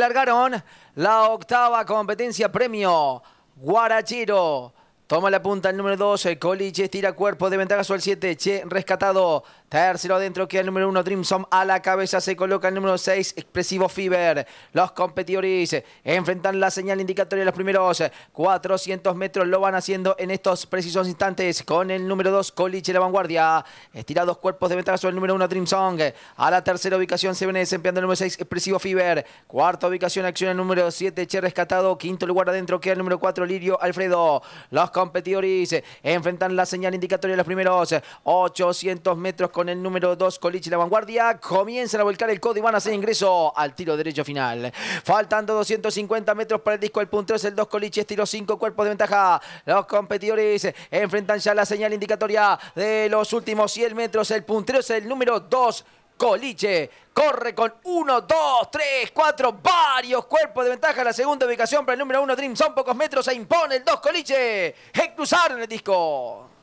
largaron la octava competencia premio Guarachero. Toma la punta el número 2, Colich estira cuerpo de ventaja el 7, Che rescatado. Tercero adentro queda el número 1, Dreamson a la cabeza se coloca el número 6, Expresivo Fever. Los competidores enfrentan la señal indicatoria de los primeros 400 metros, lo van haciendo en estos precisos instantes con el número 2, Coliche la vanguardia. Estira dos cuerpos de ventaja sobre el número 1, Dreamsong. A la tercera ubicación se viene desempeñando el número 6, Expresivo Fever. Cuarta ubicación, acción el número 7, Che rescatado. Quinto lugar adentro queda el número 4, Lirio Alfredo. Los competidores enfrentan la señal indicatoria de los primeros 800 metros con el número 2 Colich la vanguardia. Comienzan a volcar el codo y van a hacer ingreso al tiro derecho final. Faltando 250 metros para el disco. El puntero es el 2 Coliche. Tiro 5 cuerpos de ventaja. Los competidores enfrentan ya la señal indicatoria de los últimos 100 metros. El puntero es el número 2 Coliche corre con 1, 2, 3, 4, varios cuerpos de ventaja. La segunda ubicación para el número 1, Dream. Son pocos metros, se impone el 2, Coliche. He cruzar en el disco.